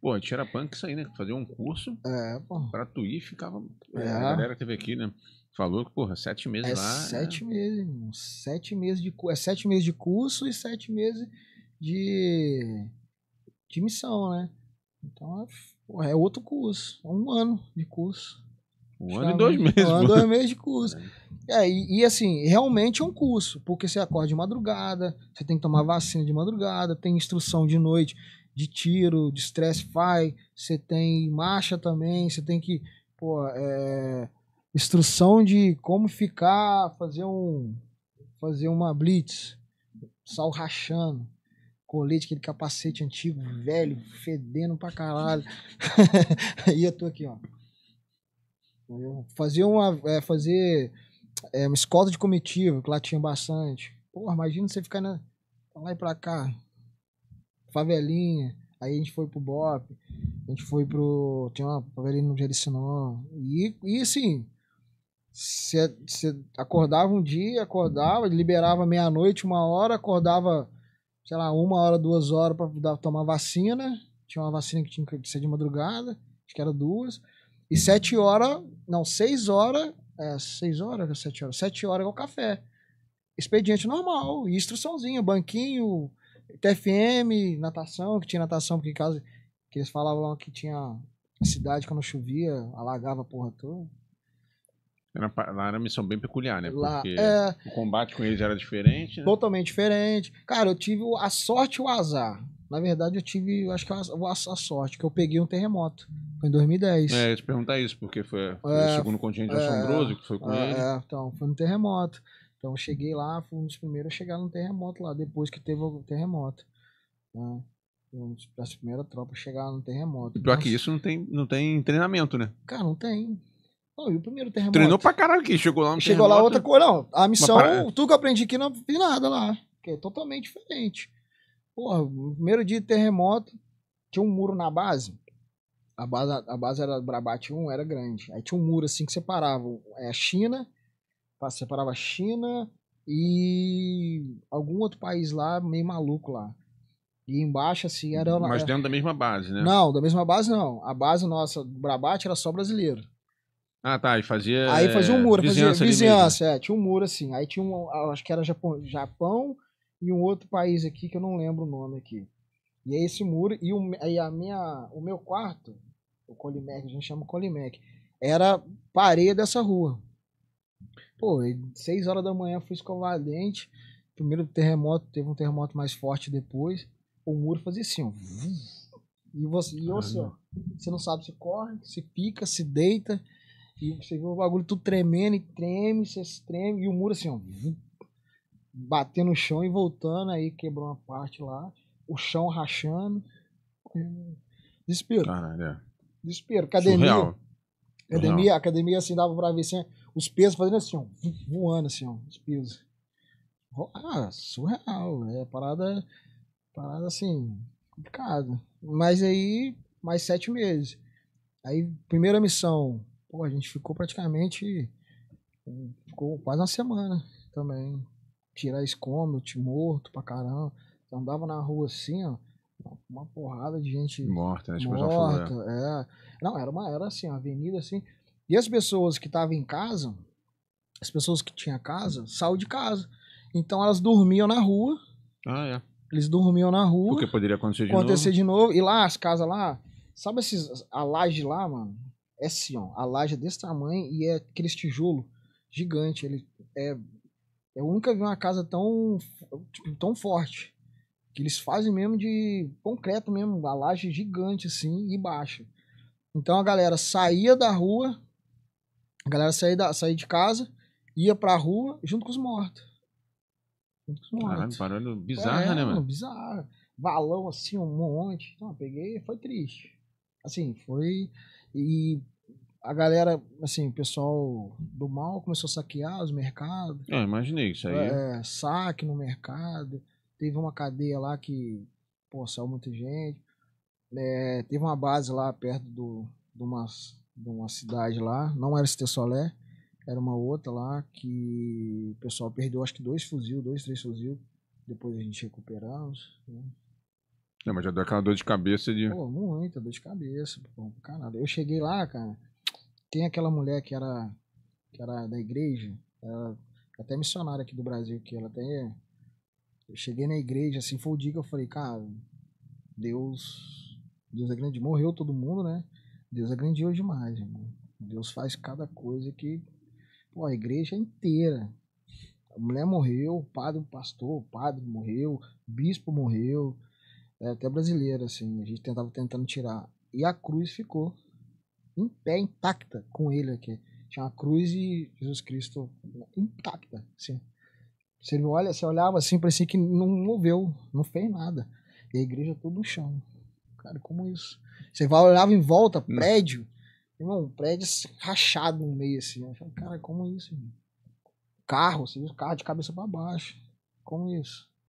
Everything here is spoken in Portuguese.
Pô, a gente era punk isso aí, né? Fazer um curso é, pô. pra tu ir ficava. É. A é. galera que teve aqui, né? Falou que, porra, sete meses é lá. Né? Sete é... meses, Sete meses de É sete meses de curso e sete meses de. de missão, né? Então, é, porra, é outro curso. É um ano de curso. Um ano é e dois meses. Um ano e dois meses de curso. É, e, e, assim, realmente é um curso, porque você acorda de madrugada, você tem que tomar vacina de madrugada, tem instrução de noite de tiro, de stressify, você tem marcha também, você tem que, pô, é, instrução de como ficar, fazer um fazer uma blitz, sal rachando, colete, aquele capacete antigo, velho, fedendo pra caralho. Aí eu tô aqui, ó. Fazer uma, é, fazer é, uma escolta de comitiva, que lá tinha bastante. Porra, imagina você ficar na, lá e pra cá, favelinha, aí a gente foi pro BOP, a gente foi pro. Tinha uma favelinha no Jericinó. E, e assim, você acordava um dia, acordava, liberava meia-noite, uma hora, acordava, sei lá, uma hora, duas horas para tomar vacina. Tinha uma vacina que tinha que ser de madrugada, acho que era duas. E sete horas, não, seis horas, é, seis horas, sete horas, sete horas é o café. Expediente normal, instruçãozinha, banquinho, TFM, natação, que tinha natação, porque em casa que eles falavam que tinha a cidade quando chovia, alagava a porra toda. Era, lá era missão bem peculiar, né? Lá, porque é... o combate com eles era diferente. Né? Totalmente diferente. Cara, eu tive a sorte e o azar. Na verdade, eu tive, eu acho que a, a, sorte, que eu peguei um terremoto. Foi em 2010. É, eu te perguntar isso, porque foi, foi é, o segundo continente é, assombroso que foi com é, ele. É, então, foi um terremoto. Então eu cheguei lá, fui um dos primeiros a chegar no terremoto lá, depois que teve o terremoto. Né? As primeiras tropas chegaram no terremoto. E pior que isso não tem, não tem treinamento, né? Cara, não tem. Não, e o primeiro terremoto. Treinou pra caralho aqui, chegou lá no Chegou lá outra coisa. Não, a missão, para... tudo que eu aprendi aqui não vi nada lá. Que é totalmente diferente. Porra, o primeiro dia de terremoto, tinha um muro na base. A base, a base era Brabate 1, era grande. Aí tinha um muro assim que separava é, a China separava a China e algum outro país lá, meio maluco lá. E embaixo, assim, era. Mas dentro da mesma base, né? Não, da mesma base não. A base nossa do Brabate era só brasileiro. Ah, tá. E fazia. Aí fazia um muro, vizinhança fazia vizinhança, é, tinha um muro assim. Aí tinha um. Acho que era Japão, Japão e um outro país aqui que eu não lembro o nome aqui. E é esse muro. E, o, e a minha, o meu quarto, o Colimec, a gente chama Colimec, era parede dessa rua. Pô, seis horas da manhã fui escovar a dente. Primeiro terremoto, teve um terremoto mais forte depois. O muro fazia assim, ó. E você, e você, assim, ó, você não sabe se corre, se pica, se deita. E você vê o bagulho tudo tremendo e treme, você se treme. E o muro assim, ó. Batendo no chão e voltando. Aí quebrou uma parte lá. O chão rachando. Desespero. Caralho. É. Desespero. Academia. Surreal. Academia, academia assim, dava pra ver assim, os pesos fazendo assim, ó, voando assim, ó, os pesos. Ah, surreal, né? é parada, parada assim, complicado. Mas aí, mais sete meses. Aí, primeira missão, pô, a gente ficou praticamente, ficou quase uma semana também. Tirar escombro, te morto pra caramba. Andava na rua assim, ó, uma porrada de gente morta, né? Tipo, morta é. Não, era uma era assim, uma avenida assim. E as pessoas que estavam em casa, as pessoas que tinham casa, saiu de casa. Então elas dormiam na rua. Ah, é. Eles dormiam na rua. Porque poderia acontecer de acontecer novo. Acontecer de novo. E lá, as casas lá, sabe esses, a laje lá, mano? É assim, ó. A laje é desse tamanho e é aqueles tijolo gigante. Ele é. Eu nunca vi uma casa tão, tipo, tão forte que eles fazem mesmo de concreto mesmo, a laje gigante assim e baixa. Então a galera saía da rua, a galera saía, da, saía de casa, ia pra rua junto com os mortos. Junto com os mortos. Caralho, barulho bizarro, né, é, né, mano? Bizarro. Valão assim, um monte. Então, peguei, foi triste. Assim, foi. E a galera, assim, o pessoal do mal começou a saquear os mercados. Eu é, imaginei isso aí. É, saque no mercado. Teve uma cadeia lá que pô, saiu muita gente. É, teve uma base lá perto do, de, uma, de uma cidade lá, não era Cité Solé, era uma outra lá que o pessoal perdeu acho que dois fuzil, dois, três fuzil. Depois a gente recuperamos. Né? mas já deu aquela dor de cabeça de. Pô, muita dor de cabeça, pô, caralho. Eu cheguei lá, cara, tem aquela mulher que era, que era da igreja, ela, é até missionária aqui do Brasil, que ela tem eu cheguei na igreja, assim, foi o dia que eu falei, cara, Deus, Deus é grande, morreu todo mundo, né? Deus é hoje demais, irmão. Deus faz cada coisa que, pô, a igreja é inteira. A mulher morreu, o padre, o pastor, o padre morreu, o bispo morreu, é, até brasileiro, assim, a gente tentava tentando tirar. E a cruz ficou em pé, intacta, com ele aqui. Tinha uma cruz e Jesus Cristo né, intacta, assim. Você olha, você olhava assim, parecia que não moveu, não fez nada. E a igreja todo no chão. Cara, como isso? Você olhava em volta, hum. prédio. Irmão, um prédio rachado no meio, assim. Cara, como isso? Irmão? Carro, você viu carro de cabeça para baixo. Como isso?